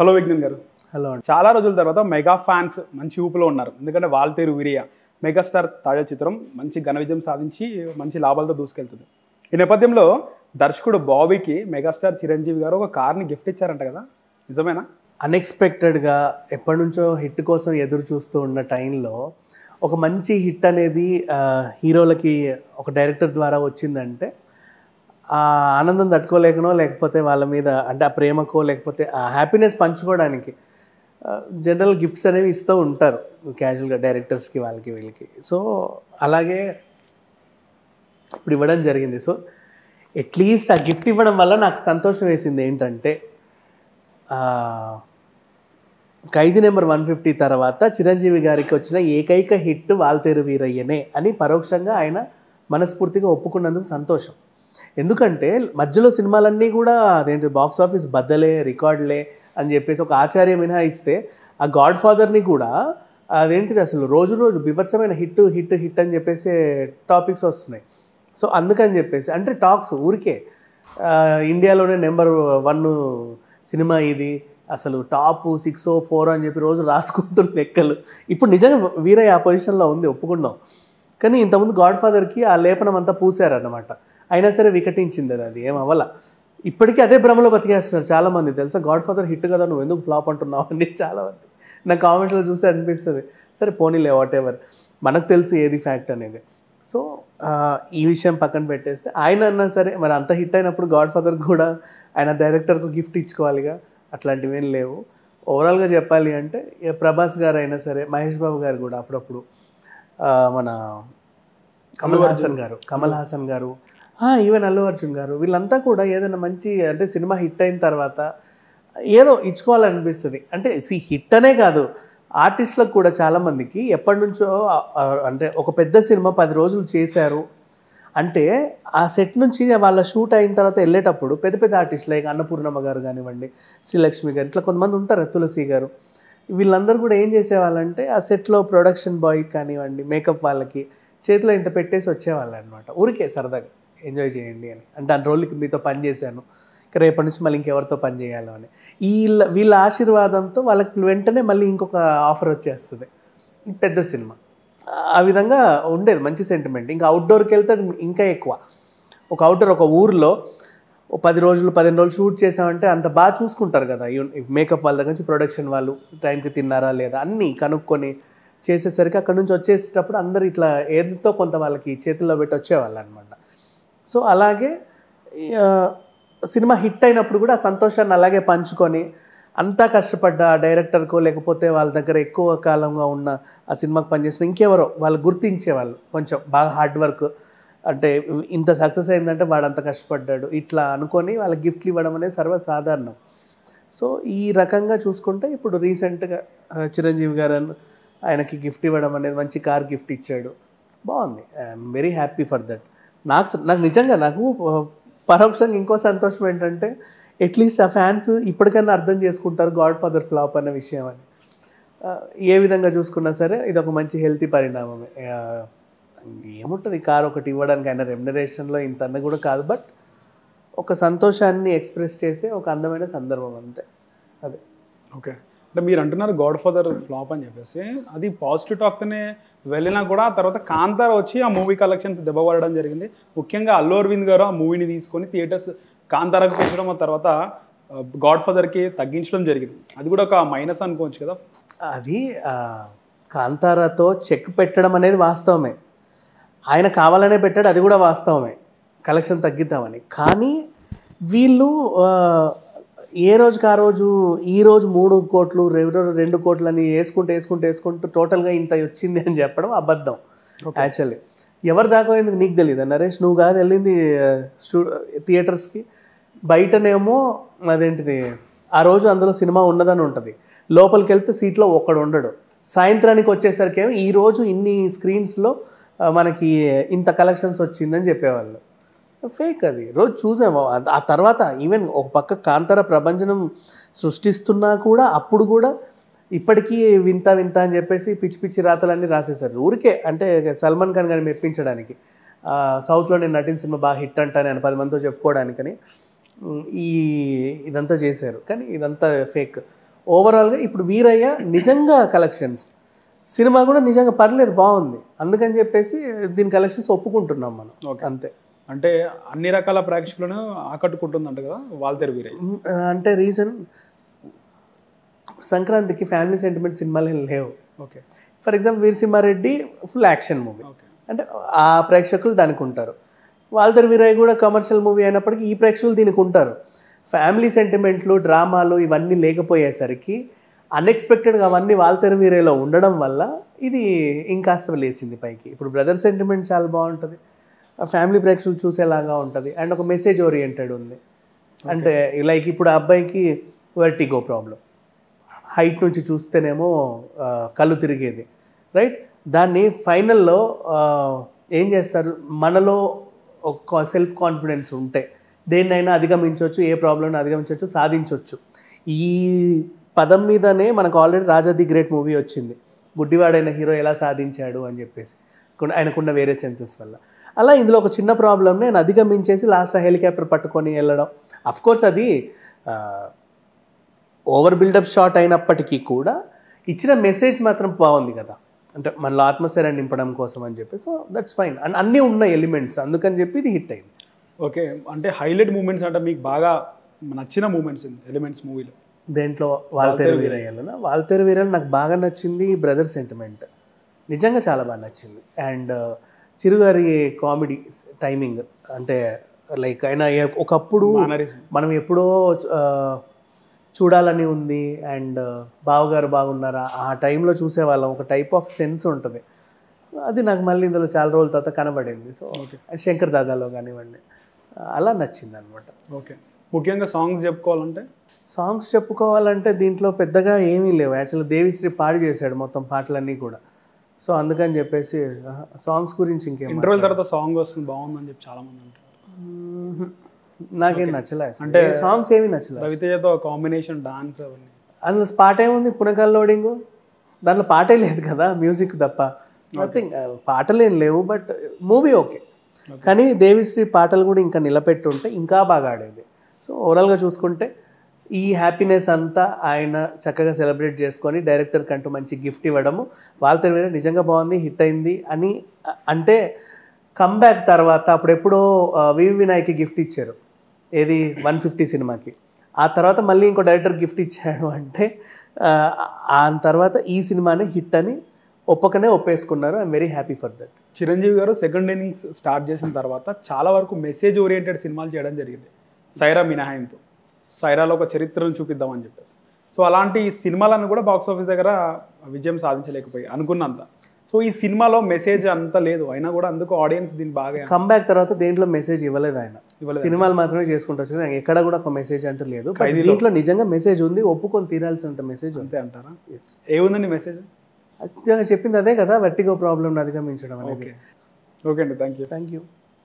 hello విఘ్నన్ గారు hello చాలా రోజుల తర్వాత మెగా ఫ్యాన్స్ మంచి ఊపులో ఉన్నారు ఎందుకంటే వాల్తేరు వీరియా మెగాస్టార్ తాజా చిత్రం మంచి ఘన విజయం సాధించి మంచి లాభాలతో దూసుకెళ్తుంది ఈ నేపథ్యంలో దర్శకుడు బాబీకి మెగాస్టార్ చిరంజీవి గారు ఒక కార్ని గిఫ్ట్ ఇచ్చారంట కదా నిజమేనా అన్ఎక్స్పెక్టెడ్గా ఎప్పటి నుంచో హిట్ కోసం ఎదురు చూస్తూ ఉన్న టైంలో ఒక మంచి హిట్ అనేది హీరోలకి ఒక డైరెక్టర్ ద్వారా వచ్చిందంటే ఆ ఆనందం తట్టుకోలేకనో లేకపోతే వాళ్ళ మీద అంటే ఆ ప్రేమకో లేకపోతే ఆ హ్యాపీనెస్ పంచుకోవడానికి జనరల్ గిఫ్ట్స్ అనేవి ఇస్తూ ఉంటారు క్యాజువల్గా డైరెక్టర్స్కి వాళ్ళకి వీళ్ళకి సో అలాగే ఇప్పుడు ఇవ్వడం జరిగింది సో అట్లీస్ట్ ఆ గిఫ్ట్ ఇవ్వడం వల్ల నాకు సంతోషం వేసింది ఏంటంటే ఖైదీ నెంబర్ వన్ ఫిఫ్టీ తర్వాత చిరంజీవి గారికి వచ్చిన ఏకైక హిట్ వాల్తేరు వీరయ్యనే అని పరోక్షంగా ఆయన మనస్ఫూర్తిగా ఒప్పుకున్నందుకు సంతోషం ఎందుకంటే మధ్యలో సినిమాలన్నీ కూడా అదేంటి బాక్స్ ఆఫీస్ బద్దలే రికార్డులే అని చెప్పేసి ఒక ఆచార్య మినహాయిస్తే ఆ గాడ్ ఫాదర్ని కూడా అదేంటిది అసలు రోజు రోజు బీభత్సమైన హిట్ హిట్ హిట్ అని చెప్పేసి టాపిక్స్ వస్తున్నాయి సో అందుకని చెప్పేసి అంటే టాక్స్ ఊరికే ఇండియాలోనే నెంబర్ వన్ సినిమా ఇది అసలు టాప్ సిక్స్ ఫోర్ అని చెప్పి రోజు రాసుకుంటున్న లెక్కలు ఇప్పుడు నిజంగా వీరయ్య ఆ పొజిషన్లో ఉంది ఒప్పుకున్నాం కానీ ఇంతకుముందు గాడ్ ఫాదర్కి ఆ లేపనం అంతా పూసారన్నమాట అయినా సరే వికటించింది అది అది ఏమవ్వాల ఇప్పటికీ అదే భ్రమలో బతికేస్తున్నారు చాలామంది తెలుసా గాడ్ ఫాదర్ హిట్ కదా నువ్వు ఎందుకు ఫ్లాప్ అంటున్నావు అని చాలామంది నా కామెంట్లో చూసి అనిపిస్తుంది సరే పోనీలే వాట్ ఎవర్ మనకు తెలుసు ఏది ఫ్యాక్ట్ అనేది సో ఈ విషయం పక్కన పెట్టేస్తే ఆయన అన్నా సరే మరి అంత హిట్ అయినప్పుడు గాడ్ ఫాదర్ కూడా ఆయన డైరెక్టర్కు గిఫ్ట్ ఇచ్చుకోవాలిగా అట్లాంటివేం లేవు ఓవరాల్గా చెప్పాలి అంటే ప్రభాస్ గారు అయినా సరే మహేష్ బాబు గారు కూడా అప్పుడప్పుడు మన కమల్ హాసన్ గారు కమల్ హాసన్ గారు ఈవెన్ అల్లు అర్జున్ గారు వీళ్ళంతా కూడా ఏదైనా మంచి అంటే సినిమా హిట్ అయిన తర్వాత ఏదో ఇచ్చుకోవాలనిపిస్తుంది అంటే సి హిట్ అనే కాదు ఆర్టిస్టులకు కూడా చాలామందికి ఎప్పటి నుంచో అంటే ఒక పెద్ద సినిమా పది రోజులు చేశారు అంటే ఆ సెట్ నుంచి వాళ్ళ షూట్ అయిన తర్వాత వెళ్ళేటప్పుడు పెద్ద పెద్ద ఆర్టిస్టులు లైక్ అన్నపూర్ణమ్మ గారు కానివ్వండి శ్రీలక్ష్మి గారు ఇట్లా కొంతమంది ఉంటారు తులసి గారు వీళ్ళందరూ కూడా ఏం చేసేవాళ్ళంటే ఆ సెట్లో ప్రొడక్షన్ బాయ్ కానివ్వండి మేకప్ వాళ్ళకి చేతిలో ఇంత పెట్టేసి వచ్చేవాళ్ళు అనమాట ఊరికే సరదాగా ఎంజాయ్ చేయండి అని అంటే ఆ రోజులకి మీతో పని చేశాను రేపటి నుంచి మళ్ళీ ఇంకెవరితో పని అని వీళ్ళ వీళ్ళ ఆశీర్వాదంతో వాళ్ళకి వెంటనే మళ్ళీ ఇంకొక ఆఫర్ వచ్చేస్తుంది పెద్ద సినిమా ఆ విధంగా ఉండేది మంచి సెంటిమెంట్ ఇంకా అవుట్డోర్కి వెళ్తే ఇంకా ఎక్కువ ఒక అవుట్డోర్ ఒక ఊర్లో ఓ పది రోజులు పదిహేను రోజులు షూట్ చేసామంటే అంత బాగా చూసుకుంటారు కదా మేకప్ వాళ్ళ దగ్గర నుంచి ప్రొడక్షన్ వాళ్ళు టైంకి తిన్నారా లేదా అన్నీ కనుక్కొని చేసేసరికి అక్కడ నుంచి వచ్చేసేటప్పుడు అందరు ఇట్లా ఏదో కొంత వాళ్ళకి చేతుల్లో పెట్టి వచ్చేవాళ్ళు అనమాట సో అలాగే సినిమా హిట్ అయినప్పుడు కూడా సంతోషాన్ని అలాగే పంచుకొని అంతా కష్టపడ్డ డైరెక్టర్కో లేకపోతే వాళ్ళ దగ్గర ఎక్కువ కాలంగా ఉన్న ఆ సినిమాకి పనిచేసిన ఇంకెవరో వాళ్ళు గుర్తించేవాళ్ళు కొంచెం బాగా హార్డ్ వర్క్ అంటే ఇంత సక్సెస్ అయిందంటే వాడు అంత కష్టపడ్డాడు ఇట్లా అనుకొని వాళ్ళకి గిఫ్ట్లు ఇవ్వడం అనేది సర్వసాధారణం సో ఈ రకంగా చూసుకుంటే ఇప్పుడు రీసెంట్గా చిరంజీవి గారు ఆయనకి గిఫ్ట్ ఇవ్వడం అనేది మంచి కార్ గిఫ్ట్ ఇచ్చాడు బాగుంది I'm very happy for that నాకు నాకు నిజంగా నాకు పరోక్షంగా ఇంకో సంతోషం ఏంటంటే అట్లీస్ట్ ఆ ఫ్యాన్స్ ఇప్పటికైనా అర్థం చేసుకుంటారు గాడ్ ఫాదర్ ఫ్లాప్ అనే విషయం అని ఏ విధంగా చూసుకున్నా సరే ఇది ఒక మంచి హెల్తీ పరిణామమే ఏముంటుంది కారు ఒకటి ఇవ్వడానికి ఆయన రెమ్యునరేషన్లో ఇంత అన్న కూడా కాదు బట్ ఒక సంతోషాన్ని ఎక్స్ప్రెస్ చేసే ఒక అందమైన సందర్భం అంతే అదే ఓకే అంటే మీరు అంటున్నారు గాడ్ ఫాదర్ ఫ్లాప్ అని చెప్పేసి అది పాజిటివ్ టాక్తోనే వెళ్ళినా కూడా తర్వాత కాంతార్ వచ్చి ఆ మూవీ కలెక్షన్స్ దెబ్బపడడం జరిగింది ముఖ్యంగా అల్లు అరవింద్ గారు ఆ మూవీని తీసుకొని థియేటర్స్ కాంతారకు పెంచడం ఆ తర్వాత గాడ్ ఫాదర్కి తగ్గించడం జరిగింది అది కూడా ఒక మైనస్ అనుకోవచ్చు కదా అది కాంతారాతో చెక్ పెట్టడం అనేది వాస్తవమే ఆయన కావాలనే పెట్టాడు అది కూడా వాస్తవమే కలెక్షన్ తగ్గిద్దామని కానీ వీళ్ళు ఏ రోజుకి ఆ రోజు ఈ రోజు మూడు కోట్లు రెండు రెండు అని వేసుకుంటూ వేసుకుంటూ వేసుకుంటూ టోటల్గా ఇంత వచ్చింది అని చెప్పడం అబద్ధం యాక్చువల్లీ ఎవరు దాకా ఎందుకు నీకు తెలియదు నరేష్ నువ్వు కాదు వెళ్ళింది స్టూ థియేటర్స్కి బయటనేమో అదేంటిది ఆ రోజు అందులో సినిమా ఉన్నదని ఉంటుంది లోపలికి వెళ్తే సీట్లో ఒక్కడు ఉండడు సాయంత్రానికి వచ్చేసరికి ఏమో ఈరోజు ఇన్ని స్క్రీన్స్లో మనకి ఇంత కలెక్షన్స్ వచ్చిందని చెప్పేవాళ్ళు ఫేక్ అది రోజు చూసాము ఆ తర్వాత ఈవెన్ ఒక పక్క కాంతర ప్రపంచం సృష్టిస్తున్నా కూడా అప్పుడు కూడా ఇప్పటికీ వింత వింత అని చెప్పేసి పిచ్చి పిచ్చి రాతలన్నీ రాసేసారు ఊరికే అంటే సల్మాన్ ఖాన్ గారిని మెప్పించడానికి సౌత్లో నేను నటిన సినిమా బాగా హిట్ అంటా నేను పది మందితో చెప్పుకోవడానికని ఈ ఇదంతా చేశారు కానీ ఇదంతా ఫేక్ ఓవరాల్గా ఇప్పుడు వీరయ్య నిజంగా కలెక్షన్స్ సినిమా కూడా నిజంగా పర్లేదు బాగుంది అందుకని చెప్పేసి దీని కలెక్షన్స్ ఒప్పుకుంటున్నాం మనం ఓకే అంతే అంటే అన్ని రకాల ప్రేక్షకులను ఆకట్టుకుంటుంది అంట కదా వాళ్ళ వీరే అంటే రీజన్ సంక్రాంతికి ఫ్యామిలీ సెంటిమెంట్ సినిమాలు ఏం లేవు okay for example Veera Simha Reddy full action movie అంటే ఆ ప్రేక్షకులు దానికి ఉంటారు వాల్తర్ వీరయ్య కూడా కమర్షియల్ మూవీ అయినప్పటికీ ఈ ప్రేక్షకులు దీనికి ఉంటారు ఫ్యామిలీ సెంటిమెంట్లు డ్రామాలు ఇవన్నీ లేకపోయేసరికి అన్ఎక్స్పెక్టెడ్గా అవన్నీ వాల్తెర మీరేలో ఉండడం వల్ల ఇది ఇంకాస్త లేచింది పైకి ఇప్పుడు బ్రదర్ సెంటిమెంట్ చాలా బాగుంటుంది ఫ్యామిలీ ప్రేక్షకులు చూసేలాగా ఉంటుంది అండ్ ఒక మెసేజ్ ఓరియంటెడ్ ఉంది అంటే లైక్ ఇప్పుడు ఆ అబ్బాయికి వర్టిగో ప్రాబ్లం హైట్ నుంచి చూస్తేనేమో కళ్ళు తిరిగేది రైట్ దాన్ని ఫైనల్లో ఏం చేస్తారు మనలో ఒక సెల్ఫ్ కాన్ఫిడెన్స్ ఉంటే దేన్నైనా అధిగమించవచ్చు ఏ ప్రాబ్లంను అధిగమించవచ్చు సాధించవచ్చు ఈ పదం మీదనే మనకు already Raja the great movie వచ్చింది గుడ్డివాడైన హీరో ఎలా సాధించాడు అని చెప్పేసి ఆయనకున్న వేరే సెన్సెస్ వల్ల అలా ఇందులో ఒక చిన్న ప్రాబ్లం నేను అధిగమించేసి లాస్ట్ హెలికాప్టర్ పట్టుకొని వెళ్ళడం అఫ్కోర్స్ అది ఓవర్ బిల్డప్ షాట్ అయినప్పటికీ కూడా ఇచ్చిన మెసేజ్ మాత్రం బాగుంది కదా అంటే మనలో ఆత్మశైర్యం నింపడం కోసం అని చెప్పి సో దట్స్ ఫైన్ అండ్ అన్నీ ఉన్నాయి ఎలిమెంట్స్ అందుకని చెప్పి ఇది హిట్ అయింది ఓకే అంటే హైలైట్ మూమెంట్స్ అంటే మీకు బాగా నచ్చిన మూమెంట్స్ ఎలిమెంట్స్ మూవీలో దేంట్లో వాల్తేరు వీరయ్యలో వాల్తేరు వీరయ్య నాకు బాగా నచ్చింది బ్రదర్ సెంటిమెంట్ నిజంగా చాలా బాగా నచ్చింది అండ్ uh, చిరుగారి కామెడీ టైమింగ్ అంటే లైక్ ఆయన ఒకప్పుడు మనం ఎప్పుడో uh, చూడాలని ఉంది అండ్ uh, బావగారు బాగున్నారా ఆ టైంలో చూసేవాళ్ళం ఒక టైప్ ఆఫ్ సెన్స్ ఉంటుంది అది నాకు మళ్ళీ ఇందులో చాలా రోజుల తర్వాత కనబడింది సో ఓకే శంకర్ దాదాలో కానివ్వండి అలా నచ్చింది అనమాట ఓకే ముఖ్యంగా సాంగ్స్ చెప్పుకోవాలంటే సాంగ్స్ చెప్పుకోవాలంటే దీంట్లో పెద్దగా ఏమీ లేవు యాక్చువల్ దేవిశ్రీ పాడి చేశాడు మొత్తం పాటలన్నీ కూడా సో అందుకని చెప్పేసి సాంగ్స్ గురించి ఇంకేం ఇంటర్వెల్ తర్వాత సాంగ్ వస్తుంది బాగుందని చెప్పి చాలా మంది అంటారు నాకేం నచ్చలే అంటే సాంగ్స్ ఏమీ నచ్చలేదు రవితేజతో కాంబినేషన్ డాన్స్ అందులో పాట ఏముంది పునకల్ లోడింగ్ దాంట్లో పాటే లేదు కదా మ్యూజిక్ తప్ప నథింగ్ పాటలేం లేవు బట్ మూవీ ఓకే కానీ దేవిశ్రీ పాటలు కూడా ఇంకా నిలబెట్టుంటే ఇంకా బాగా ఆడేది సో ఓవరాల్గా చూసుకుంటే ఈ హ్యాపీనెస్ అంతా ఆయన చక్కగా సెలబ్రేట్ చేసుకొని డైరెక్టర్ కంటూ మంచి గిఫ్ట్ ఇవ్వడము వాళ్ళతో వేరే నిజంగా బాగుంది హిట్ అయింది అని అంటే కమ్బ్యాక్ తర్వాత అప్పుడెప్పుడో వివి వినాయక్కి గిఫ్ట్ ఇచ్చారు ఏది వన్ ఫిఫ్టీ సినిమాకి ఆ తర్వాత మళ్ళీ ఇంకో డైరెక్టర్ గిఫ్ట్ ఇచ్చాడు అంటే ఆ తర్వాత ఈ సినిమానే హిట్ అని ఒప్పకనే ఒప్పేసుకున్నారు I'm very happy for that Chiranjeevi గారు సెకండ్ ఇన్నింగ్స్ స్టార్ట్ చేసిన తర్వాత చాలా వరకు మెసేజ్ ఓరియంటెడ్ సినిమాలు చేయడం జరిగింది సైరా మినహాయింపు సైరాలో ఒక చరిత్రను చూపిద్దామని చెప్పేసి సో అలాంటి సినిమాలను కూడా బాక్స్ ఆఫీస్ దగ్గర విజయం సాధించలేకపోయి అనుకున్నంత సో ఈ సినిమాలో మెసేజ్ అంత లేదు అయినా కూడా అందుకు ఆడియన్స్ దీన్ని బాగా కంబ్యాక్ తర్వాత దేంట్లో మెసేజ్ ఇవ్వలేదు ఆయన సినిమాలు మాత్రమే చేసుకుంటారు ఎక్కడ కూడా ఒక మెసేజ్ అంటూ లేదు దీంట్లో నిజంగా మెసేజ్ ఉంది ఒప్పుకొని తీరాల్సినంత మెసేజ్ ఉంటే అంటారా ఏముందండి మెసేజ్ చెప్పింది అదే కదా వెట్టిగో ప్రాబ్లం అధిగమించడం అనేది ఓకే అండి థ్యాంక్ యూ థ్యాంక్ యూ